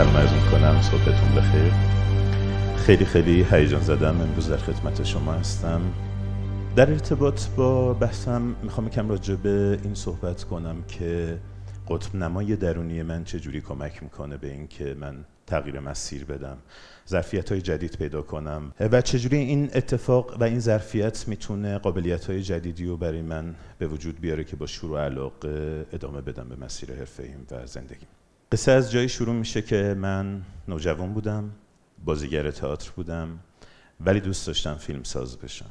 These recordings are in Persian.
سلام عرض میکنم صحبتون بخیر خیلی خیلی هیجان زدم امروز در خدمت شما هستم در ارتباط با بحثم میخوام کم راجع به این صحبت کنم که قطب نمای درونی من چجوری کمک میکنه به اینکه من تغییر مسیر بدم ظرفیت های جدید پیدا کنم و چجوری این اتفاق و این ظرفیت میتونه قابلیت های جدیدی رو برای من به وجود بیاره که با شروع علاقه ادامه بدم به مسیر حرفه ایم و زندگیم قصه از جایی شروع میشه که من نوجوان بودم بازیگر تئاتر بودم ولی دوست داشتم فیلم ساز بشم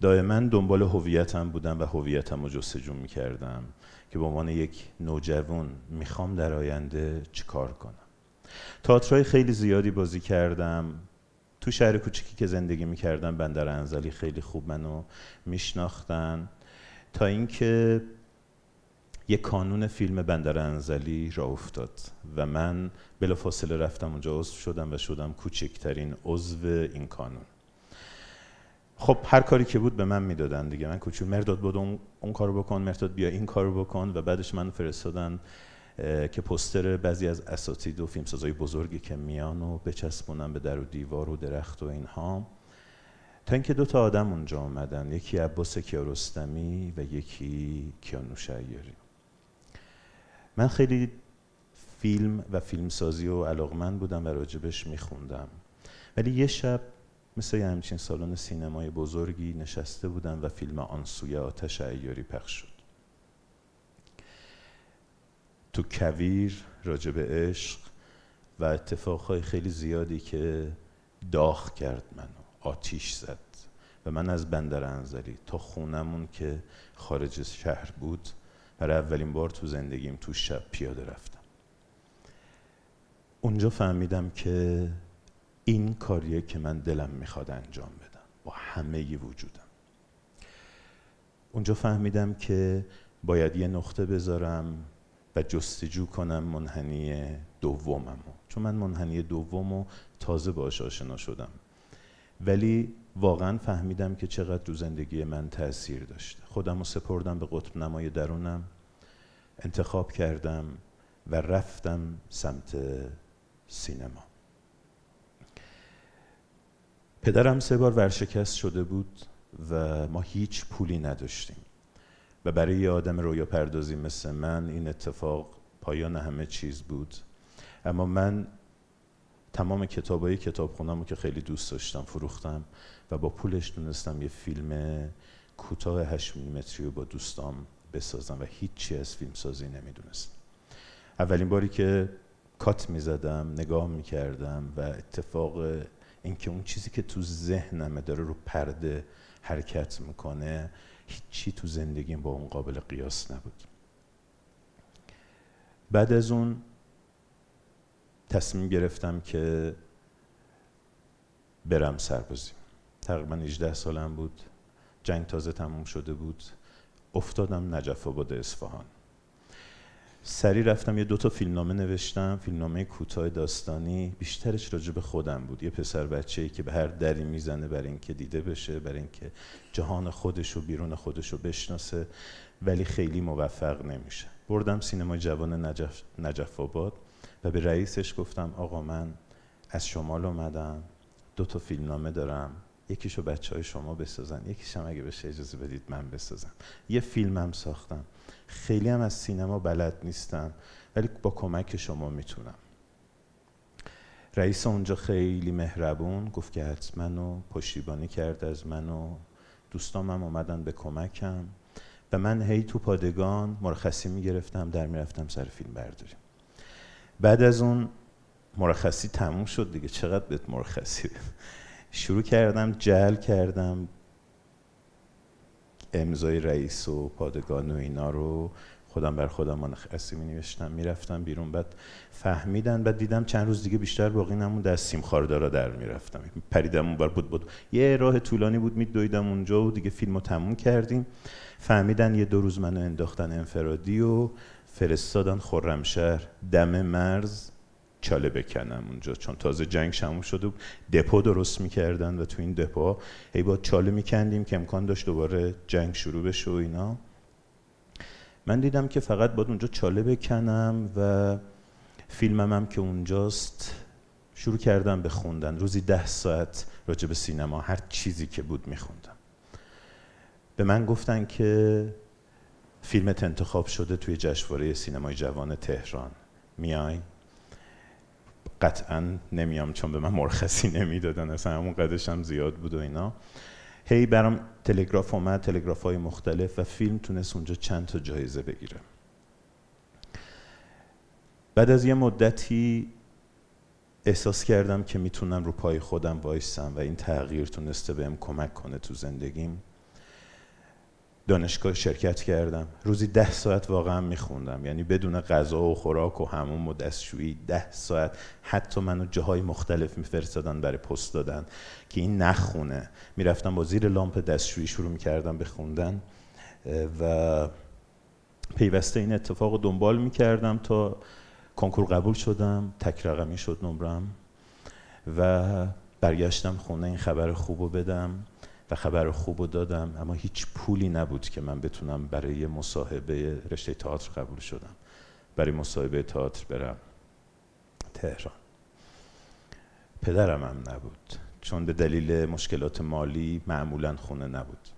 دائما دنبال هویتم بودم و هویتم رو جستجو میکردم که به عنوان یک نوجوان میخوام در آینده چیکار کنم تئاترهای خیلی زیادی بازی کردم تو شهر کوچیکی که زندگی میکردم بندر انزلی خیلی خوب منو میشناختن تا اینکه یه کانون فیلم بندر انزلی را افتاد و من بلافاصله رفتم اونجا عضو شدم و شدم کوچکترین عضو این کانون خب هر کاری که بود به من میدادن دیگه من کوچولو مرداد بود اون, اون کارو بکن مرداد بیا این کارو بکن و بعدش من فرستادن که پستر بعضی از اساتید و فیلمسازای بزرگی که میان و بچسبونن به در و دیوار و درخت و اینها تا اینکه دو تا آدم اونجا آمدن یکی عباس کیارستمی و یکی کیانوش ایاری من خیلی فیلم و فیلمسازی و علاقمند بودم و راجبش میخوندم ولی یه شب مثل یه همچین سالن سینمای بزرگی نشسته بودم و فیلم آنسوی آتش ایاری پخش شد تو کویر راجب عشق و اتفاقهای خیلی زیادی که داغ کرد منو آتیش زد و من از بندر انزلی تا خونمون که خارج شهر بود برای اولین بار تو زندگیم تو شب پیاده رفتم اونجا فهمیدم که این کاریه که من دلم میخواد انجام بدم با همه ی وجودم اونجا فهمیدم که باید یه نقطه بذارم و جستجو کنم منحنی دومم چون من منحنی دوم و تازه باش آشنا شدم ولی واقعا فهمیدم که چقدر تو زندگی من تاثیر داشت خودم رو سپردم به قطب نمای درونم انتخاب کردم و رفتم سمت سینما پدرم سه بار ورشکست شده بود و ما هیچ پولی نداشتیم و برای یه آدم رویا پردازی مثل من این اتفاق پایان همه چیز بود اما من تمام کتابای کتاب رو که خیلی دوست داشتم فروختم و با پولش دونستم یه فیلم کوتاه 8 میلیمتری رو با دوستام بسازم و هیچی از سازی نمیدونستم اولین باری که کات میزدم نگاه میکردم و اتفاق اینکه اون چیزی که تو ذهنم داره رو پرده حرکت میکنه هیچی تو زندگیم با اون قابل قیاس نبود بعد از اون تصمیم گرفتم که برم سربازی تقریبا 18 سالم بود جنگ تازه تموم شده بود افتادم نجف آباد اصفهان سری رفتم یه دو تا فیلمنامه نوشتم فیلمنامه کوتاه داستانی بیشترش راجع به خودم بود یه پسر بچه ای که به هر دری میزنه برای اینکه دیده بشه برای اینکه جهان خودش و بیرون خودش رو بشناسه ولی خیلی موفق نمیشه بردم سینما جوان نجف, نجف آباد و به رئیسش گفتم آقا من از شمال اومدم دو تا فیلمنامه دارم یکیشو بچه های شما بسازن یکیش هم اگه بشه اجازه بدید من بسازم یه فیلمم ساختم خیلی هم از سینما بلد نیستم ولی با کمک شما میتونم رئیس اونجا خیلی مهربون گفت که حتما و پشتیبانی کرد از من و هم اومدن به کمکم و من هی تو پادگان مرخصی میگرفتم در میرفتم سر فیلم برداریم بعد از اون مرخصی تموم شد دیگه چقدر بهت مرخصی شروع کردم جل کردم امضای رئیس و پادگان و اینا رو خودم بر خودم مرخصی می نوشتم میرفتم بیرون بعد فهمیدن بعد دیدم چند روز دیگه بیشتر باقی نموند از سیم خاردارا در میرفتم پریدم اون بود بود یه راه طولانی بود دویدم اونجا و دیگه فیلم تموم کردیم فهمیدن یه دو روز منو انداختن انفرادی و فرستادن خرمشهر دم مرز چاله بکنم اونجا چون تازه جنگ شموم شده بود دپو درست میکردن و تو این دپو هی با چاله میکندیم که امکان داشت دوباره جنگ شروع بشه و اینا من دیدم که فقط باید اونجا چاله بکنم و فیلمم هم که اونجاست شروع کردم به خوندن روزی ده ساعت راجع به سینما هر چیزی که بود میخوندم به من گفتن که فیلمت انتخاب شده توی جشنواره سینمای جوان تهران میای قطعا نمیام چون به من مرخصی نمیدادن اصلا همون قدش هم زیاد بود و اینا هی برام تلگراف اومد تلگراف های مختلف و فیلم تونست اونجا چند تا جایزه بگیره بعد از یه مدتی احساس کردم که میتونم رو پای خودم وایستم و این تغییر تونسته بهم کمک کنه تو زندگیم دانشگاه شرکت کردم روزی ده ساعت واقعا میخوندم یعنی بدون غذا و خوراک و هموم و دستشویی ده ساعت حتی منو جاهای مختلف میفرستادن برای پست دادن که این نخونه میرفتم با زیر لامپ دستشویی شروع میکردم به خوندن و پیوسته این اتفاق رو دنبال میکردم تا کنکور قبول شدم تک رقمی شد نمرم و برگشتم خونه این خبر خوب رو بدم و خبر خوب رو دادم اما هیچ پولی نبود که من بتونم برای مصاحبه رشته تئاتر قبول شدم برای مصاحبه تئاتر برم تهران پدرم هم نبود چون به دلیل مشکلات مالی معمولا خونه نبود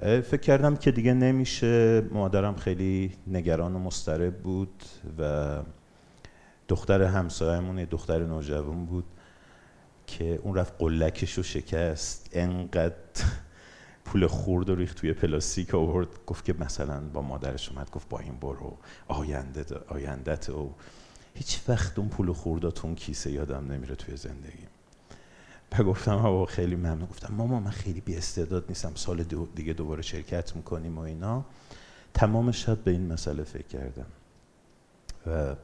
فکر کردم که دیگه نمیشه مادرم خیلی نگران و مضطرب بود و دختر همسایمون یه دختر نوجوان بود که اون رفت قلکش رو شکست انقدر پول خورد و ریخت توی پلاستیک آورد گفت که مثلا با مادرش اومد گفت با این برو آینده آیندت او هیچ وقت اون پول خورداتون کیسه یادم نمیره توی زندگی و گفتم آبا خیلی ممنون گفتم ماما من خیلی بی استعداد نیستم سال دیگه دوباره شرکت میکنیم و اینا تمام شب به این مسئله فکر کردم و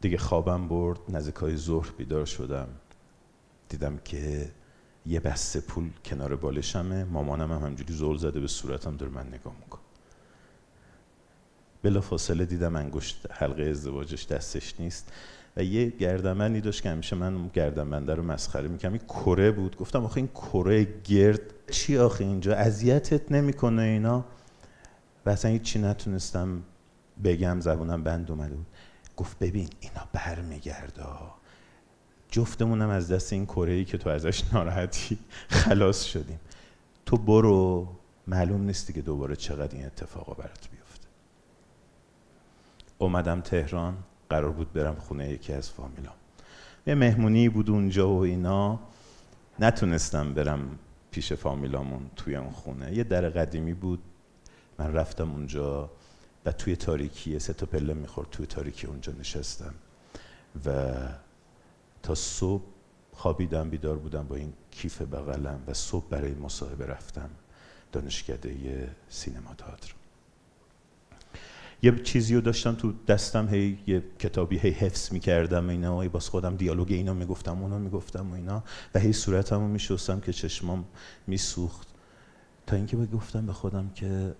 دیگه خوابم برد های ظهر بیدار شدم دیدم که یه بسته پول کنار بالشمه مامانم هم همجوری زل زده به صورتم دور من نگاه میکن بلا فاصله دیدم انگشت حلقه ازدواجش دستش نیست و یه گردمندی داشت که همیشه من گردمنده رو مسخره میکنم این کره بود گفتم آخه این کره گرد چی آخه اینجا اذیتت نمیکنه اینا و اصلا چی نتونستم بگم زبونم بند اومده بود گفت ببین اینا جفتمون جفتمونم از دست این کره ای که تو ازش ناراحتی خلاص شدیم تو برو معلوم نیستی که دوباره چقدر این اتفاقا برات بیفته اومدم تهران قرار بود برم خونه یکی از فامیلام یه مهمونی بود اونجا و اینا نتونستم برم پیش فامیلامون توی اون خونه یه در قدیمی بود من رفتم اونجا و توی تاریکی سه تا پله میخورد توی تاریکی اونجا نشستم و تا صبح خوابیدم بیدار بودم با این کیف بغلم و صبح برای مصاحبه رفتم دانشکده سینما تئاتر یه چیزی رو داشتم تو دستم هی یه کتابی هی حفظ میکردم اینا و باز خودم دیالوگ اینا میگفتم اونا میگفتم و اینا و هی صورتم رو میشستم که چشمام میسوخت تا اینکه گفتم به خودم که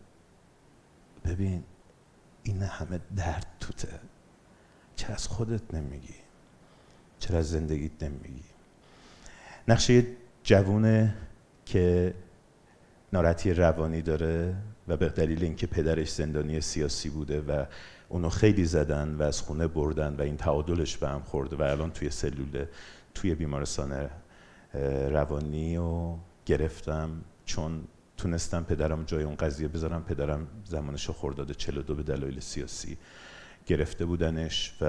ببین این همه درد توته چرا از خودت نمیگی چرا از زندگیت نمیگی نقشه یه جوونه که نارتی روانی داره و به دلیل اینکه پدرش زندانی سیاسی بوده و اونو خیلی زدن و از خونه بردن و این تعادلش به هم خورده و الان توی سلوله، توی بیمارستان روانی و گرفتم چون تونستم پدرم جای اون قضیه بذارم پدرم زمانش خورداد 42 به دلایل سیاسی گرفته بودنش و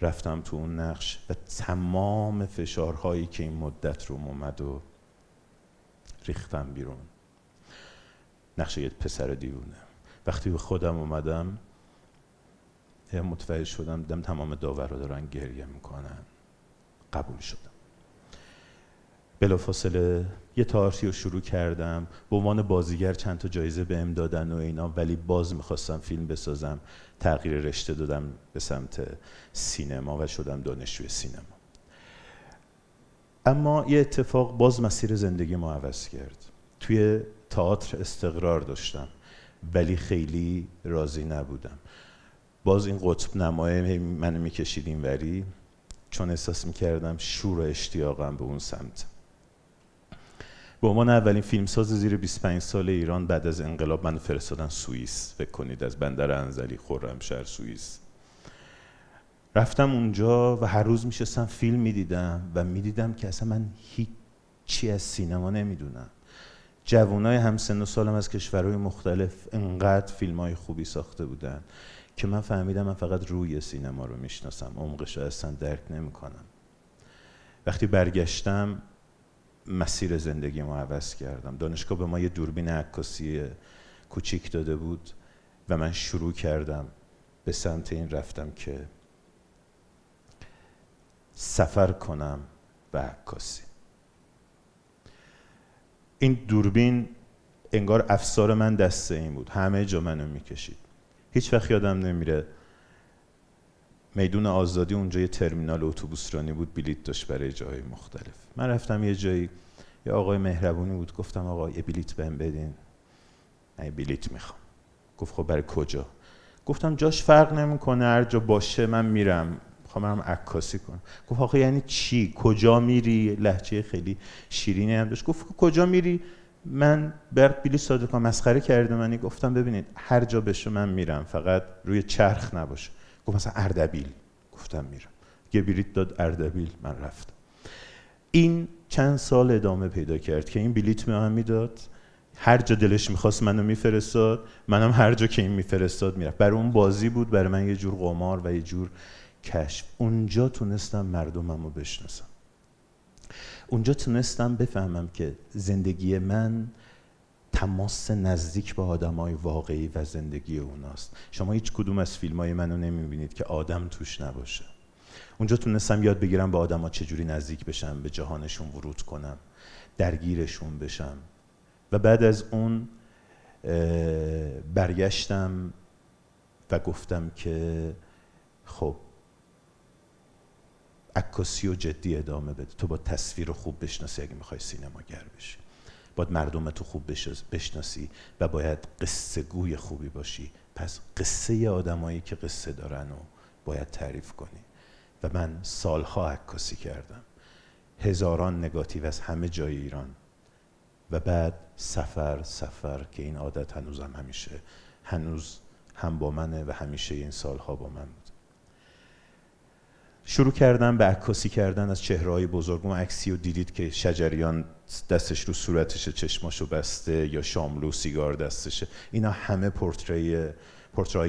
رفتم تو اون نقش و تمام فشارهایی که این مدت رو اومد و ریختم بیرون نقش یه پسر دیوونه وقتی به خودم اومدم متوجه شدم دم تمام رو دارن گریه میکنن قبول شدم بلافاصله یه تارتی رو شروع کردم به عنوان بازیگر چند تا جایزه بهم دادن و اینا ولی باز میخواستم فیلم بسازم تغییر رشته دادم به سمت سینما و شدم دانشجوی سینما اما یه اتفاق باز مسیر زندگی ما عوض کرد توی تئاتر استقرار داشتم ولی خیلی راضی نبودم باز این قطب نمایه منو میکشید وری چون احساس میکردم شور و اشتیاقم به اون سمت به عنوان اولین فیلمساز زیر 25 سال ایران بعد از انقلاب من فرستادن سوئیس فکر کنید از بندر انزلی خرمشهر سوئیس رفتم اونجا و هر روز میشستم فیلم میدیدم و میدیدم که اصلا من هیچ چی از سینما نمیدونم جوانای سن و سالم از کشورهای مختلف انقدر فیلم های خوبی ساخته بودن که من فهمیدم من فقط روی سینما رو میشناسم عمقش رو اصلا درک نمیکنم وقتی برگشتم مسیر زندگی ما عوض کردم دانشگاه به ما یه دوربین عکاسی کوچیک داده بود و من شروع کردم به سمت این رفتم که سفر کنم و عکاسی این دوربین انگار افسار من دست این بود همه جا منو میکشید هیچ وقت یادم نمیره میدون آزادی اونجا یه ترمینال اتوبوسرانی بود بلیت داشت برای جاهای مختلف من رفتم یه جایی یه آقای مهربونی بود گفتم آقا یه بلیت بهم بدین من بلیت میخوام گفت خب برای کجا گفتم جاش فرق نمیکنه هر جا باشه من میرم میخوام برم عکاسی کنم گفت آقا یعنی چی کجا میری لهجه خیلی شیرینی هم داشت گفت کجا میری من برد بیلی صادقا مسخره کرده منی گفتم ببینید هر جا بشه من میرم فقط روی چرخ نباشه گفت مثلا اردبیل گفتم میرم یه داد اردبیل من رفتم این چند سال ادامه پیدا کرد که این بلیت به من میداد هر جا دلش میخواست منو میفرستاد منم هر جا که این میفرستاد میرفت برای اون بازی بود برای من یه جور قمار و یه جور کشف اونجا تونستم مردمم رو بشناسم اونجا تونستم بفهمم که زندگی من تماس نزدیک با آدم های واقعی و زندگی اوناست شما هیچ کدوم از فیلم های منو نمیبینید که آدم توش نباشه اونجا تونستم یاد بگیرم با آدم ها چجوری نزدیک بشم به جهانشون ورود کنم درگیرشون بشم و بعد از اون برگشتم و گفتم که خب عکاسی و جدی ادامه بده تو با تصویر خوب بشناسی اگه میخوای سینماگر بشی باید مردم تو خوب بشناسی و باید قصه گوی خوبی باشی پس قصه آدمایی که قصه دارن و باید تعریف کنی و من سالها عکاسی کردم هزاران نگاتیو از همه جای ایران و بعد سفر سفر که این عادت هنوزم همیشه هنوز هم با منه و همیشه این سالها با من شروع کردم به عکاسی کردن از چهره های بزرگ اون عکسی رو دیدید که شجریان دستش رو صورتشه چشماشو بسته یا شاملو سیگار دستشه اینا همه پورتری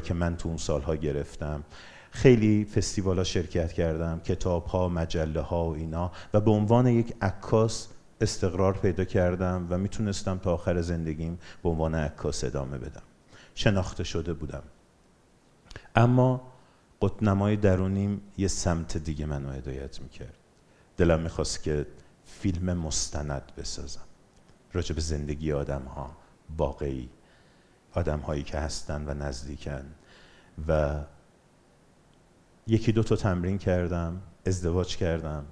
که من تو اون سالها گرفتم خیلی فستیوال ها شرکت کردم کتاب ها مجله ها و اینا و به عنوان یک عکاس استقرار پیدا کردم و میتونستم تا آخر زندگیم به عنوان عکاس ادامه بدم شناخته شده بودم اما قطنمای درونیم یه سمت دیگه منو هدایت میکرد دلم میخواست که فیلم مستند بسازم راجع به زندگی آدم ها واقعی آدم هایی که هستن و نزدیکن و یکی دو تا تمرین کردم ازدواج کردم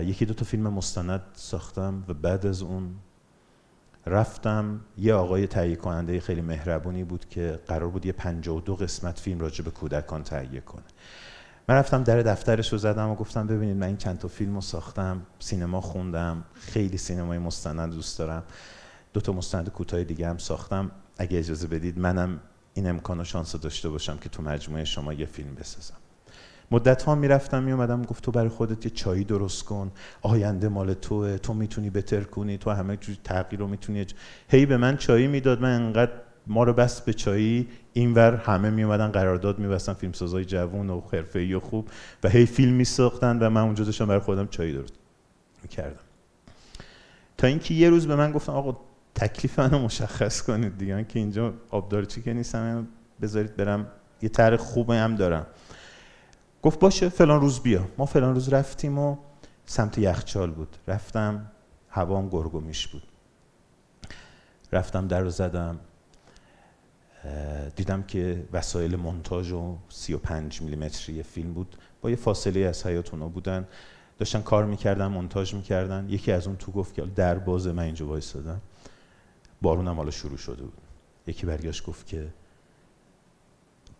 یکی دو تا فیلم مستند ساختم و بعد از اون رفتم یه آقای تهیه کننده خیلی مهربونی بود که قرار بود یه 52 قسمت فیلم راجع به کودکان تهیه کنه من رفتم در دفترش رو زدم و گفتم ببینید من این چند تا فیلم رو ساختم سینما خوندم خیلی سینمای مستند دوست دارم دو تا مستند کوتاه دیگه هم ساختم اگه اجازه بدید منم این امکان و شانس داشته باشم که تو مجموعه شما یه فیلم بسازم مدت ها میرفتم میومدم گفت تو برای خودت یه چایی درست کن آینده مال توه تو میتونی بهتر کنی تو همه جور تغییر رو میتونی هی به من چایی میداد من انقدر ما رو بس به چایی اینور همه اومدن قرارداد میبستن سازای جوون و ای و خوب و هی فیلم ساختن و من اونجا داشتم برای خودم چایی درست میکردم تا اینکه یه روز به من گفتن آقا تکلیف منو مشخص کنید دیگه که اینجا آبدار چی که نیستم بذارید برم یه طرح خوبه هم دارم گفت باشه فلان روز بیا ما فلان روز رفتیم و سمت یخچال بود رفتم هوام گرگومیش بود رفتم در رو زدم دیدم که وسایل منتاج و 35 میلیمتری فیلم بود با یه فاصله از حیات بودن داشتن کار میکردن منتاج میکردن یکی از اون تو گفت که در باز من اینجا وایستادم بارونم حالا شروع شده بود یکی برگشت گفت که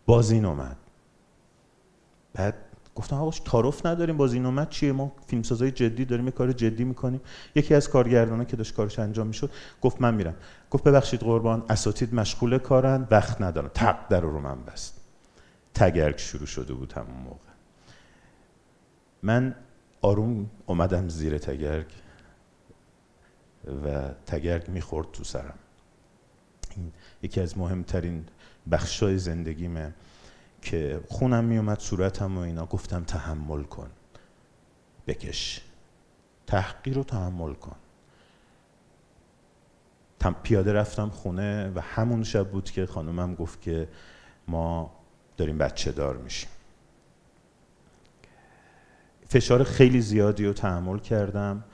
باز این اومد بعد گفتم آقا تعارف نداریم با اومد چیه ما فیلمسازای جدی داریم یه کار جدی میکنیم یکی از کارگردانا که داشت کارش انجام میشد گفت من میرم گفت ببخشید قربان اساتید مشغول کارن وقت ندارن تق در رو من بست تگرگ شروع شده بود همون موقع من آروم اومدم زیر تگرگ و تگرگ میخورد تو سرم این یکی از مهمترین بخشای زندگیمه که خونم میومد صورتم و اینا گفتم تحمل کن بکش تحقیر رو تحمل کن تم پیاده رفتم خونه و همون شب بود که خانومم گفت که ما داریم بچه دار میشیم فشار خیلی زیادی رو تحمل کردم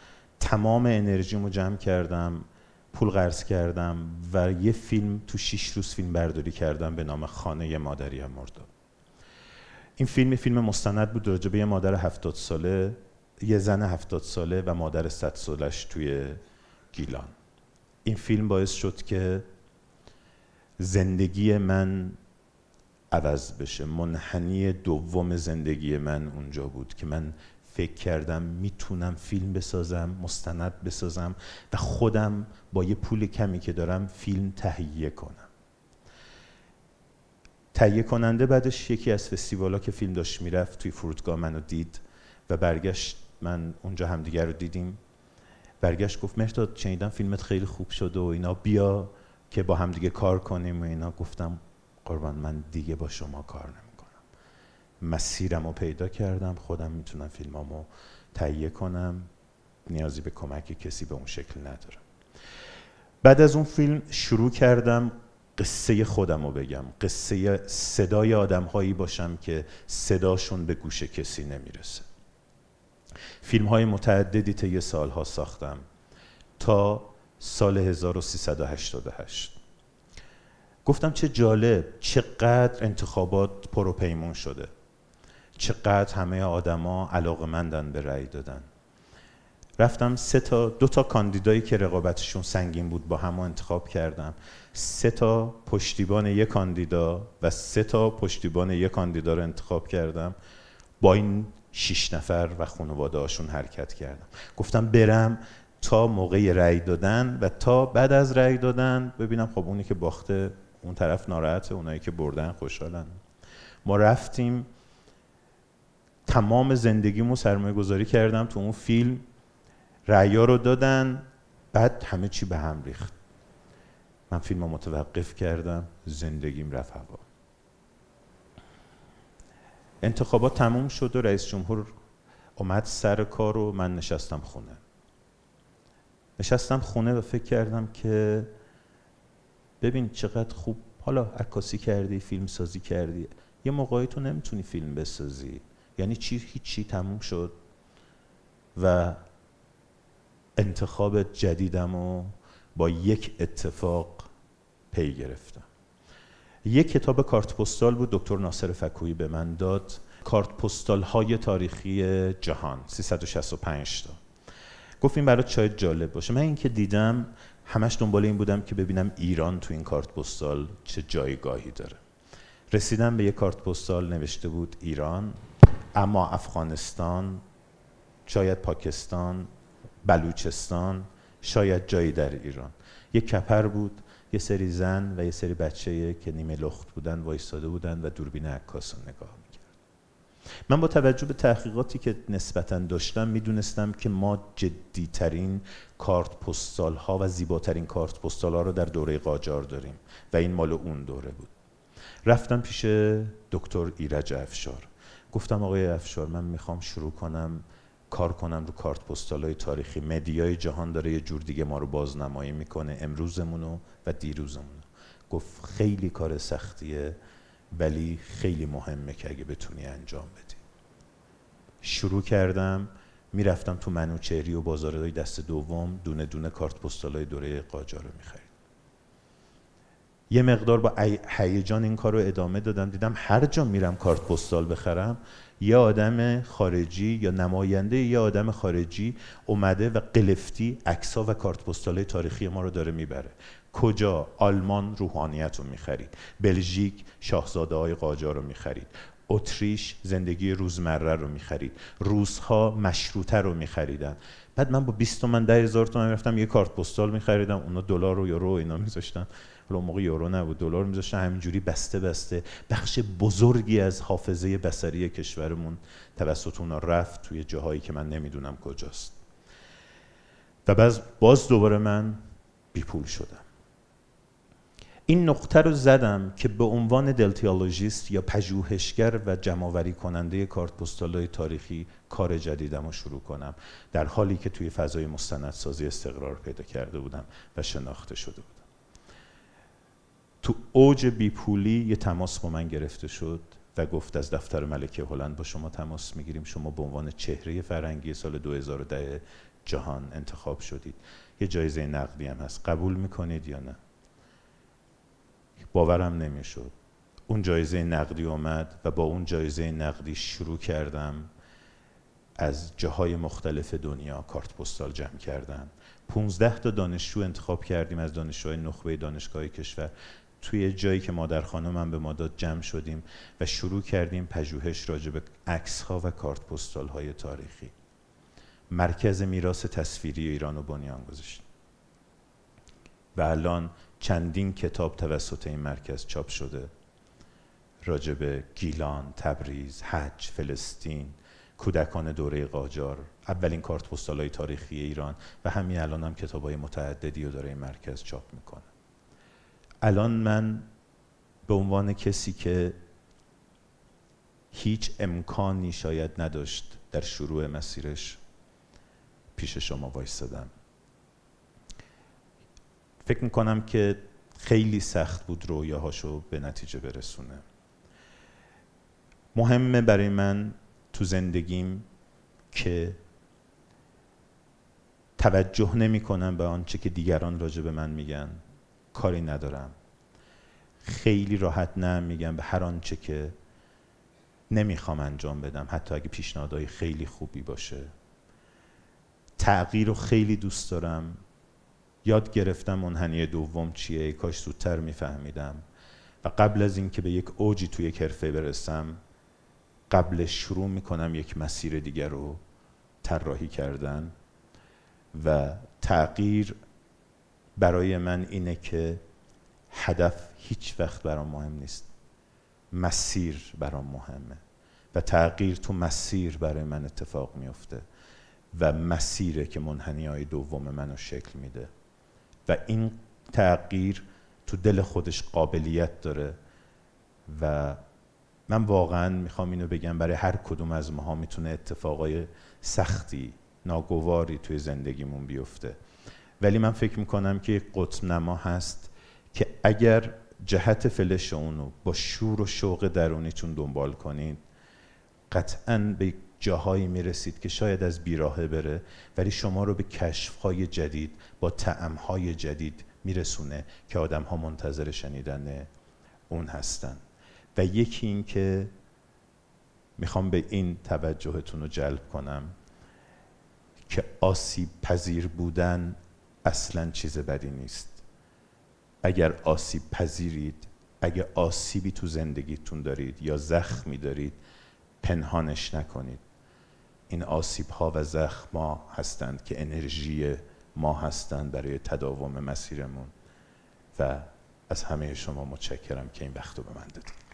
تمام انرژیمو جمع کردم پول قرض کردم و یه فیلم تو شیش روز فیلم برداری کردم به نام خانه مادری مرداد این فیلم فیلم مستند بود راجع یه مادر هفتاد ساله یه زن هفتاد ساله و مادر صد سالش توی گیلان این فیلم باعث شد که زندگی من عوض بشه منحنی دوم زندگی من اونجا بود که من فکر کردم میتونم فیلم بسازم مستند بسازم و خودم با یه پول کمی که دارم فیلم تهیه کنم تهیه کننده بعدش یکی از فستیوالا که فیلم داشت میرفت توی فرودگاه منو دید و برگشت من اونجا همدیگر رو دیدیم برگشت گفت مهداد شنیدم فیلمت خیلی خوب شده و اینا بیا که با همدیگه کار کنیم و اینا گفتم قربان من دیگه با شما کار نمیکنم مسیرم رو پیدا کردم خودم میتونم فیلمامو تهیه کنم نیازی به کمک کسی به اون شکل ندارم بعد از اون فیلم شروع کردم قصه خودم رو بگم قصه صدای آدم باشم که صداشون به گوش کسی نمیرسه فیلم های متعددی طی سالها ساختم تا سال 1388 گفتم چه جالب چقدر انتخابات پروپیمون شده چقدر همه آدما علاقمندن به رأی دادن رفتم سه تا دو تا کاندیدایی که رقابتشون سنگین بود با هم انتخاب کردم سه تا پشتیبان یک کاندیدا و سه تا پشتیبان یک کاندیدا رو انتخاب کردم با این شش نفر و خانواده حرکت کردم گفتم برم تا موقع رأی دادن و تا بعد از رأی دادن ببینم خب اونی که باخته اون طرف ناراحته اونایی که بردن خوشحالن ما رفتیم تمام زندگیمو سرمایه گذاری کردم تو اون فیلم ریا رو دادن بعد همه چی به هم ریخت من فیلم رو متوقف کردم زندگیم رفت هوا انتخابات تموم شد و رئیس جمهور اومد سر کار و من نشستم خونه نشستم خونه و فکر کردم که ببین چقدر خوب حالا عکاسی کردی فیلم سازی کردی یه موقعی تو نمیتونی فیلم بسازی یعنی چی هیچی تموم شد و انتخاب جدیدم و با یک اتفاق پی گرفتم یک کتاب کارت پستال بود دکتر ناصر فکویی به من داد کارت پستال های تاریخی جهان 365 تا گفت این برات شاید جالب باشه من اینکه دیدم همش دنبال این بودم که ببینم ایران تو این کارت پستال چه جایگاهی داره رسیدم به یک کارت پستال نوشته بود ایران اما افغانستان شاید پاکستان بلوچستان شاید جایی در ایران یه کپر بود یه سری زن و یه سری بچه که نیمه لخت بودن وایستاده بودن و دوربین عکاس نگاه میکرد من با توجه به تحقیقاتی که نسبتا داشتم میدونستم که ما جدیترین کارت پستال ها و زیباترین کارت پستال ها رو در دوره قاجار داریم و این مال اون دوره بود رفتم پیش دکتر ایرج افشار گفتم آقای افشار من میخوام شروع کنم کار کنم رو کارت پستالای تاریخی مدیای جهان داره یه جور دیگه ما رو بازنمایی میکنه امروزمونو و دیروزمونو گفت خیلی کار سختیه ولی خیلی مهمه که اگه بتونی انجام بدی شروع کردم میرفتم تو منوچهری و بازارهای دست دوم دونه دونه کارت پستالای دوره قاجار رو میخرید یه مقدار با هیجان این کار رو ادامه دادم دیدم هر جا میرم کارت پستال بخرم یه آدم خارجی یا نماینده یه آدم خارجی اومده و قلفتی اکسا و کارت پستاله تاریخی ما رو داره میبره کجا آلمان روحانیت رو میخرید بلژیک شاهزاده های قاجار رو میخرید اتریش زندگی روزمره رو میخرید روزها مشروطه رو میخریدن بعد من با 20 تومن هزار تومن میرفتم یه کارت پستال میخریدم اونا دلار رو یا رو اینا میذاشتن حالا موقع یورو نبود دلار میذاشتن همینجوری بسته بسته بخش بزرگی از حافظه بسری کشورمون توسط اونا رفت توی جاهایی که من نمیدونم کجاست و باز باز دوباره من بیپول شدم این نقطه رو زدم که به عنوان دلتیالوژیست یا پژوهشگر و جمعوری کننده کارت پستالای تاریخی کار جدیدم رو شروع کنم در حالی که توی فضای مستندسازی استقرار پیدا کرده بودم و شناخته شده بودم تو اوج بیپولی یه تماس با من گرفته شد و گفت از دفتر ملکه هلند با شما تماس میگیریم شما به عنوان چهره فرنگی سال 2010 جهان انتخاب شدید یه جایزه نقدی هم هست قبول میکنید یا نه باورم نمیشد اون جایزه نقدی اومد و با اون جایزه نقدی شروع کردم از جاهای مختلف دنیا کارت پستال جمع کردم 15 تا دانشجو انتخاب کردیم از دانشجوهای نخبه دانشگاهی کشور توی جایی که مادر خانمم به ما داد جمع شدیم و شروع کردیم پژوهش راجع به عکس ها و کارت پستال های تاریخی مرکز میراث تصویری ایران و بنیان گذاشت و الان چندین کتاب توسط این مرکز چاپ شده راجع به گیلان، تبریز، حج، فلسطین، کودکان دوره قاجار اولین کارت پستال های تاریخی ایران و همین الان هم کتاب های متعددی رو داره این مرکز چاپ میکنه الان من به عنوان کسی که هیچ امکانی شاید نداشت در شروع مسیرش پیش شما وایستادم فکر میکنم که خیلی سخت بود رویاهاشو به نتیجه برسونه مهمه برای من تو زندگیم که توجه نمی کنم به آنچه که دیگران راجع به من میگن کاری ندارم خیلی راحت نه میگم به هر آنچه که نمیخوام انجام بدم حتی اگه پیشنهادهای خیلی خوبی باشه تغییر رو خیلی دوست دارم یاد گرفتم منحنی دوم چیه ای کاش زودتر میفهمیدم و قبل از اینکه به یک اوجی توی یک برسم قبل شروع میکنم یک مسیر دیگر رو طراحی کردن و تغییر برای من اینه که هدف هیچ وقت برام مهم نیست مسیر برام مهمه و تغییر تو مسیر برای من اتفاق میفته و مسیره که منحنی های دوم منو شکل میده و این تغییر تو دل خودش قابلیت داره و من واقعا میخوام اینو بگم برای هر کدوم از ماها میتونه اتفاقای سختی ناگواری توی زندگیمون بیفته ولی من فکر میکنم که یک قطب نما هست که اگر جهت فلش اونو با شور و شوق درونیتون دنبال کنید قطعا به جاهایی میرسید که شاید از بیراهه بره ولی شما رو به کشفهای جدید با تعمهای جدید میرسونه که آدم منتظر شنیدن اون هستن و یکی این که میخوام به این توجهتون رو جلب کنم که آسیب پذیر بودن اصلا چیز بدی نیست اگر آسیب پذیرید اگر آسیبی تو زندگیتون دارید یا زخمی دارید پنهانش نکنید این آسیب ها و زخم ها هستند که انرژی ما هستند برای تداوم مسیرمون و از همه شما متشکرم که این وقت رو به من دادید